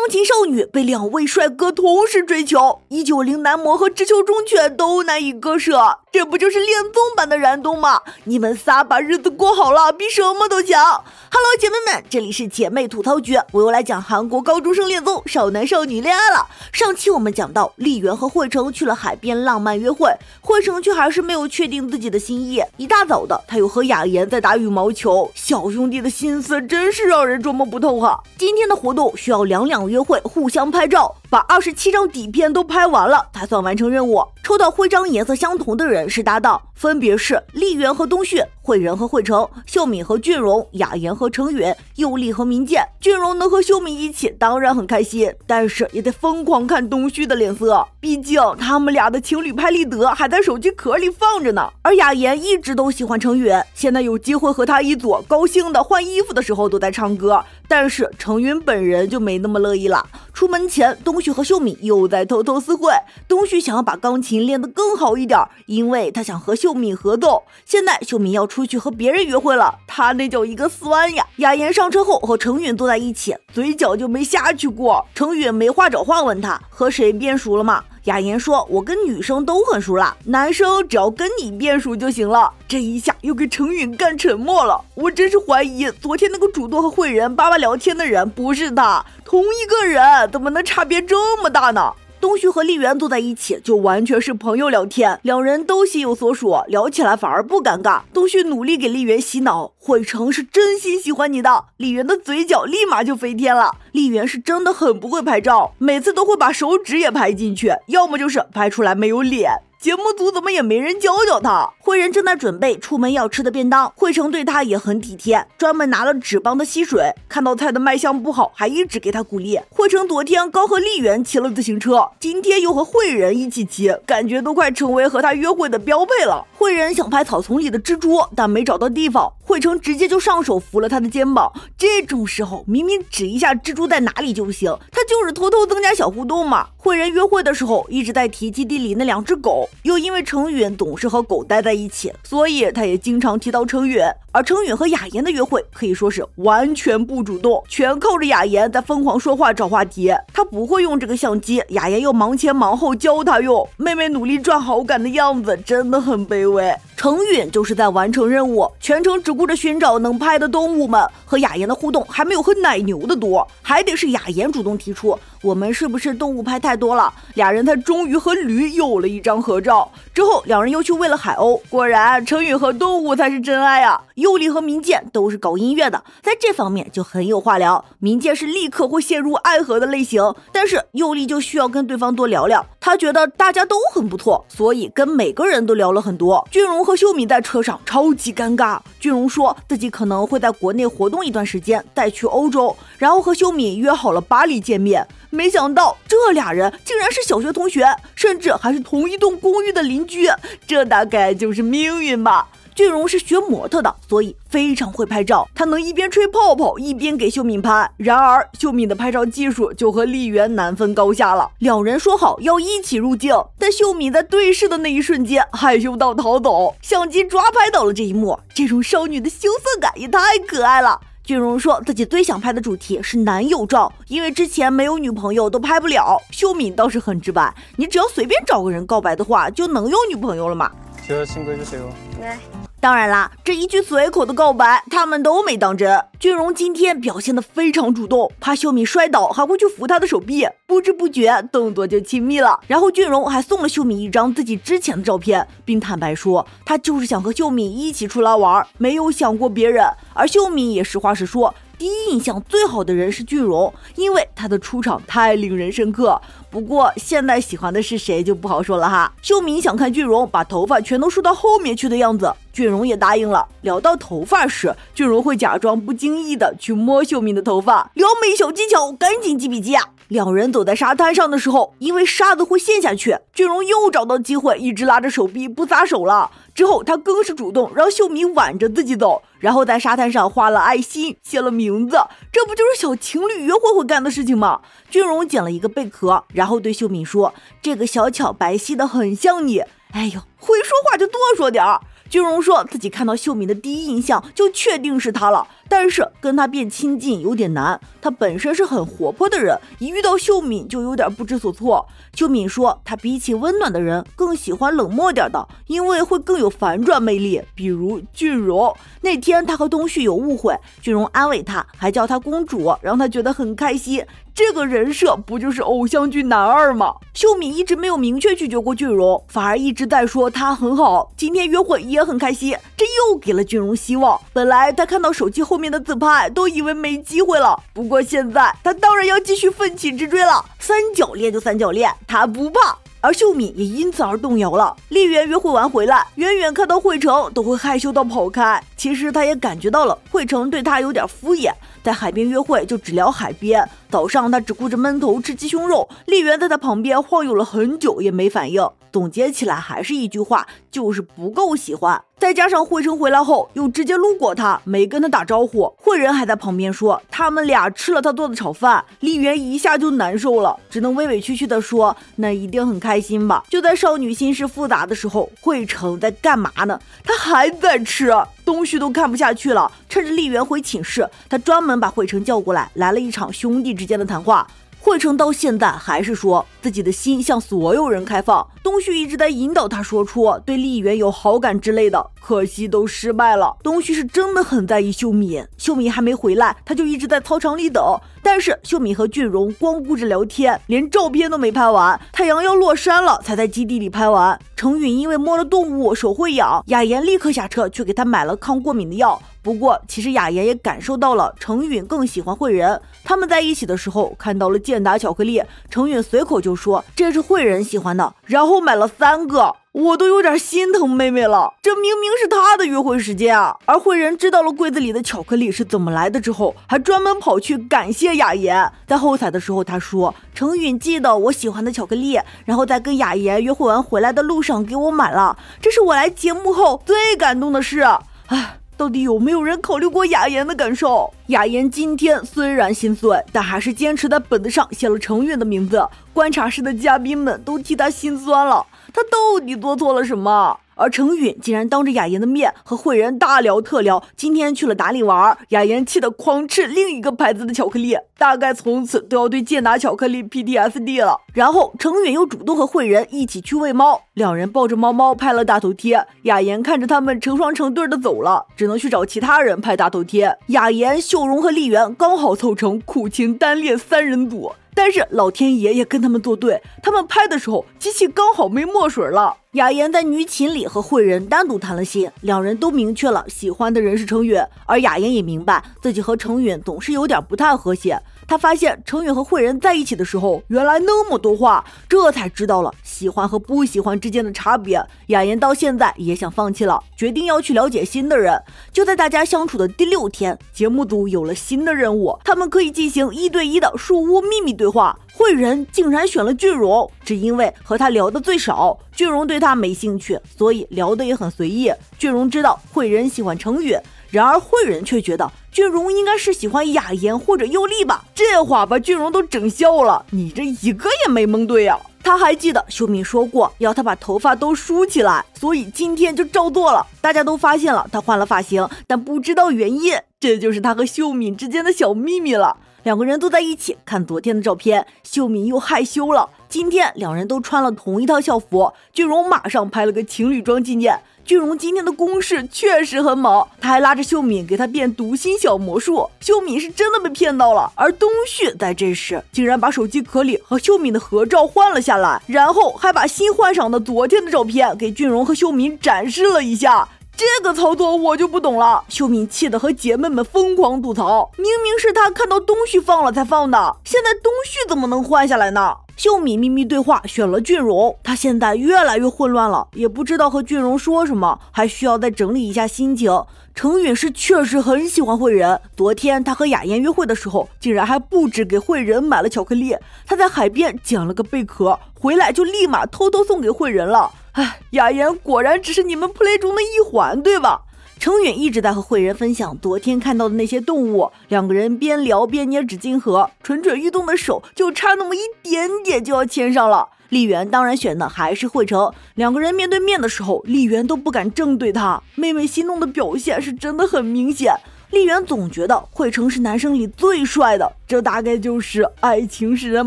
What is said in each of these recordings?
钢琴少女被两位帅哥同时追求，一九零男模和知秋忠犬都难以割舍，这不就是恋综版的燃冬吗？你们仨把日子过好了，比什么都强。Hello，姐妹们，这里是姐妹吐槽局，我又来讲韩国高中生恋综少男少女恋爱了。上期我们讲到，丽媛和惠成去了海边浪漫约会，惠成却还是没有确定自己的心意。一大早的，他又和雅妍在打羽毛球，小兄弟的心思真是让人捉摸不透哈。今天的活动需要两两。约会，互相拍照。把二十七张底片都拍完了，才算完成任务。抽到徽章颜色相同的人是搭档，分别是丽媛和东旭、惠仁和惠成、秀敏和俊荣、雅妍和成允、佑丽和明建。俊荣能和秀敏一起，当然很开心，但是也得疯狂看东旭的脸色，毕竟他们俩的情侣拍立得还在手机壳里放着呢。而雅妍一直都喜欢成允，现在有机会和他一组，高兴的换衣服的时候都在唱歌。但是成允本人就没那么乐意了。出门前东。东旭和秀敏又在偷偷私会。东旭想要把钢琴练得更好一点，因为他想和秀敏合奏。现在秀敏要出去和别人约会了，他那叫一个酸呀！雅妍上车后和程允坐在一起，嘴角就没下去过。程允没话找话问他和谁变熟了吗？雅言说：“我跟女生都很熟了，男生只要跟你变熟就行了。”这一下又给程允干沉默了。我真是怀疑，昨天那个主动和慧仁叭叭聊天的人不是他，同一个人怎么能差别这么大呢？东旭和丽媛坐在一起，就完全是朋友聊天。两人都心有所属，聊起来反而不尴尬。东旭努力给丽媛洗脑：“惠成是真心喜欢你的。”丽媛的嘴角立马就飞天了。丽媛是真的很不会拍照，每次都会把手指也拍进去，要么就是拍出来没有脸。节目组怎么也没人教教他。慧仁正在准备出门要吃的便当，慧成对他也很体贴，专门拿了纸帮他吸水。看到菜的卖相不好，还一直给他鼓励。慧成昨天刚和丽媛骑了自行车，今天又和慧仁一起骑，感觉都快成为和他约会的标配了。慧仁想拍草丛里的蜘蛛，但没找到地方，慧成直接就上手扶了他的肩膀。这种时候明明指一下蜘蛛在哪里就行，他就是偷偷增加小互动嘛。慧仁约会的时候一直在提基地里那两只狗，又因为程允总是和狗待在一起，所以他也经常提到程允。而程允和雅妍的约会可以说是完全不主动，全靠着雅妍在疯狂说话找话题。他不会用这个相机，雅妍又忙前忙后教他用，妹妹努力赚好感的样子真的很卑微。程允就是在完成任务，全程只顾着寻找能拍的动物们，和雅妍的互动还没有和奶牛的多，还得是雅妍主动提出，我们是不是动物拍太多了？俩人才终于和驴有了一张合照。之后，两人又去喂了海鸥。果然，成语和动物才是真爱啊！佑利和民间都是搞音乐的，在这方面就很有话聊。民间是立刻会陷入爱河的类型，但是佑利就需要跟对方多聊聊。他觉得大家都很不错，所以跟每个人都聊了很多。俊荣和秀敏在车上超级尴尬。俊荣说自己可能会在国内活动一段时间，再去欧洲，然后和秀敏约好了巴黎见面。没想到这俩人竟然是小学同学，甚至还是同一栋公寓的邻居，这大概就是命运吧。俊荣是学模特的，所以非常会拍照，他能一边吹泡泡一边给秀敏拍。然而秀敏的拍照技术就和丽媛难分高下了。两人说好要一起入镜，但秀敏在对视的那一瞬间害羞到逃走，相机抓拍到了这一幕，这种少女的羞涩感也太可爱了。俊荣说自己最想拍的主题是男友照，因为之前没有女朋友都拍不了。秀敏倒是很直白，你只要随便找个人告白的话，就能有女朋友了嘛？其他新规是谁哦？来。当然啦，这一句随口的告白，他们都没当真。俊荣今天表现得非常主动，怕秀敏摔倒，还会去扶她的手臂，不知不觉动作就亲密了。然后俊荣还送了秀敏一张自己之前的照片，并坦白说，他就是想和秀敏一起出来玩，没有想过别人。而秀敏也实话实说，第一印象最好的人是俊荣，因为他的出场太令人深刻。不过现在喜欢的是谁就不好说了哈。秀敏想看俊荣把头发全都梳到后面去的样子。俊荣也答应了。聊到头发时，俊荣会假装不经意的去摸秀敏的头发。撩妹小技巧，赶紧记笔记啊！两人走在沙滩上的时候，因为沙子会陷下去，俊荣又找到机会，一直拉着手臂不撒手了。之后他更是主动让秀敏挽着自己走，然后在沙滩上画了爱心，写了名字。这不就是小情侣约会会干的事情吗？俊荣捡了一个贝壳，然后对秀敏说：“这个小巧白皙的很像你。”哎呦，会说话就多说点儿。俊荣说自己看到秀敏的第一印象就确定是她了。但是跟他变亲近有点难，他本身是很活泼的人，一遇到秀敏就有点不知所措。秀敏说，他比起温暖的人更喜欢冷漠点的，因为会更有反转魅力。比如俊荣，那天他和东旭有误会，俊荣安慰他，还叫他公主，让他觉得很开心。这个人设不就是偶像剧男二吗？秀敏一直没有明确拒绝过俊荣，反而一直在说他很好，今天约会也很开心，这又给了俊荣希望。本来他看到手机后。面的自拍都以为没机会了，不过现在他当然要继续奋起直追了。三角恋就三角恋，他不怕。而秀敏也因此而动摇了。丽媛约会完回来，远远看到惠成都会害羞到跑开。其实他也感觉到了，惠成对他有点敷衍，在海边约会就只聊海边。早上他只顾着闷头吃鸡胸肉，丽媛在他旁边晃悠了很久也没反应。总结起来还是一句话，就是不够喜欢。再加上惠成回来后又直接路过他，没跟他打招呼。惠仁还在旁边说他们俩吃了他做的炒饭，丽媛一下就难受了，只能委委屈屈地说那一定很开心吧。就在少女心事复杂的时候，惠成在干嘛呢？他还在吃。东旭都看不下去了，趁着丽媛回寝室，他专门把惠成叫过来，来了一场兄弟之间的谈话。惠成到现在还是说自己的心向所有人开放。东旭一直在引导他说出对丽媛有好感之类的，可惜都失败了。东旭是真的很在意秀敏，秀敏还没回来，他就一直在操场里等。但是秀敏和俊荣光顾着聊天，连照片都没拍完。太阳要落山了，才在基地里拍完。成允因为摸了动物，手会痒，雅妍立刻下车去给他买了抗过敏的药。不过，其实雅妍也感受到了成允更喜欢惠仁。他们在一起的时候，看到了健达巧克力，成允随口就说这是惠仁喜欢的，然后买了三个。我都有点心疼妹妹了，这明明是她的约会时间啊！而慧仁知道了柜子里的巧克力是怎么来的之后，还专门跑去感谢雅妍。在后台的时候，他说：“程允寄的我喜欢的巧克力，然后在跟雅妍约会完回来的路上给我买了，这是我来节目后最感动的事。”唉。到底有没有人考虑过雅言的感受？雅言今天虽然心碎，但还是坚持在本子上写了程远的名字。观察室的嘉宾们都替他心酸了。他到底做错了什么？而程允竟然当着雅妍的面和惠仁大聊特聊，今天去了哪里玩？雅妍气得狂吃另一个牌子的巧克力，大概从此都要对健达巧克力 PTSD 了。然后程允又主动和惠仁一起去喂猫，两人抱着猫猫拍了大头贴。雅妍看着他们成双成对的走了，只能去找其他人拍大头贴。雅妍、秀荣和丽媛刚好凑成苦情单恋三人组。但是老天爷爷跟他们作对，他们拍的时候机器刚好没墨水了。雅妍在女寝里和惠仁单独谈了心，两人都明确了喜欢的人是成允，而雅妍也明白自己和成允总是有点不太和谐。他发现程远和慧仁在一起的时候，原来那么多话，这才知道了喜欢和不喜欢之间的差别。雅妍到现在也想放弃了，决定要去了解新的人。就在大家相处的第六天，节目组有了新的任务，他们可以进行一对一的树屋秘密对话。慧仁竟然选了俊荣，只因为和他聊的最少，俊荣对他没兴趣，所以聊的也很随意。俊荣知道慧仁喜欢程远，然而慧仁却觉得。俊荣应该是喜欢雅妍或者佑利吧？这话把俊荣都整笑了。你这一个也没蒙对呀！他还记得秀敏说过要他把头发都梳起来，所以今天就照做了。大家都发现了他换了发型，但不知道原因，这就是他和秀敏之间的小秘密了。两个人坐在一起看昨天的照片，秀敏又害羞了。今天两人都穿了同一套校服，俊荣马上拍了个情侣装纪念。俊荣今天的攻势确实很猛，他还拉着秀敏给他变读心小魔术，秀敏是真的被骗到了。而东旭在这时竟然把手机壳里和秀敏的合照换了下来，然后还把新换上的昨天的照片给俊荣和秀敏展示了一下。这个操作我就不懂了，秀敏气得和姐妹们疯狂吐槽，明明是她看到东旭放了才放的，现在东旭怎么能换下来呢？秀敏秘密对话选了俊荣，她现在越来越混乱了，也不知道和俊荣说什么，还需要再整理一下心情。程允是确实很喜欢惠仁。昨天他和雅妍约会的时候，竟然还不止给惠仁买了巧克力。他在海边捡了个贝壳，回来就立马偷偷送给惠仁了。哎，雅妍果然只是你们 play 中的一环，对吧？程允一直在和惠仁分享昨天看到的那些动物，两个人边聊边捏纸巾盒，蠢蠢欲动的手就差那么一点点就要牵上了。丽媛当然选的还是惠成。两个人面对面的时候，丽媛都不敢正对他。妹妹心动的表现是真的很明显。丽媛总觉得惠成是男生里最帅的，这大概就是爱情使人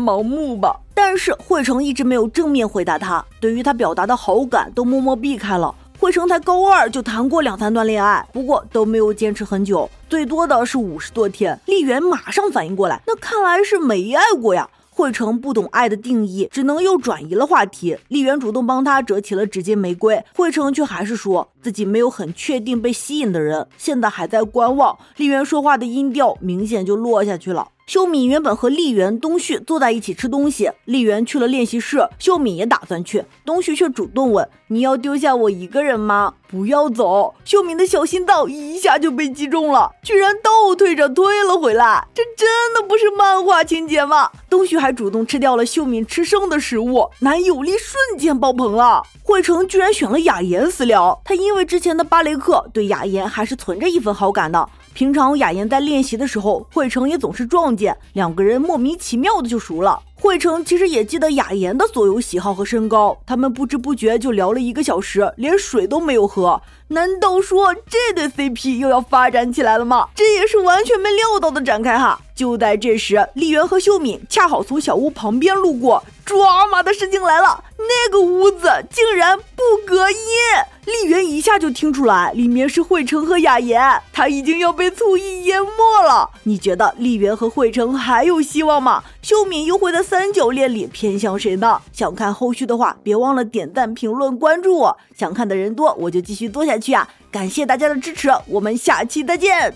盲目吧。但是惠成一直没有正面回答她，对于她表达的好感都默默避开了。惠成才高二就谈过两三段恋爱，不过都没有坚持很久，最多的是五十多天。丽媛马上反应过来，那看来是没爱过呀。惠成不懂爱的定义，只能又转移了话题。丽媛主动帮他折起了纸巾玫瑰，惠成却还是说自己没有很确定被吸引的人，现在还在观望。丽媛说话的音调明显就落下去了。秀敏原本和丽媛、东旭坐在一起吃东西，丽媛去了练习室，秀敏也打算去，东旭却主动问：“你要丢下我一个人吗？”不要走！秀敏的小心脏一下就被击中了，居然倒退着推了回来，这真的不是漫画情节吗？东旭还主动吃掉了秀敏吃剩的食物，男友力瞬间爆棚了。惠成居然选了雅妍私聊，他因为之前的巴雷克对雅妍还是存着一份好感的。平常雅妍在练习的时候，惠成也总是撞见，两个人莫名其妙的就熟了。惠成其实也记得雅妍的所有喜好和身高，他们不知不觉就聊了一个小时，连水都没有喝。难道说这对 CP 又要发展起来了吗？这也是完全没料到的展开哈！就在这时，丽媛和秀敏恰好从小屋旁边路过，抓马的事情来了，那个屋子。竟然不隔音，丽媛一下就听出来里面是惠成和雅妍，她已经要被醋意淹没了。你觉得丽媛和惠成还有希望吗？秀敏又会在三角恋里偏向谁呢？想看后续的话，别忘了点赞、评论、关注我。想看的人多，我就继续多下去啊！感谢大家的支持，我们下期再见。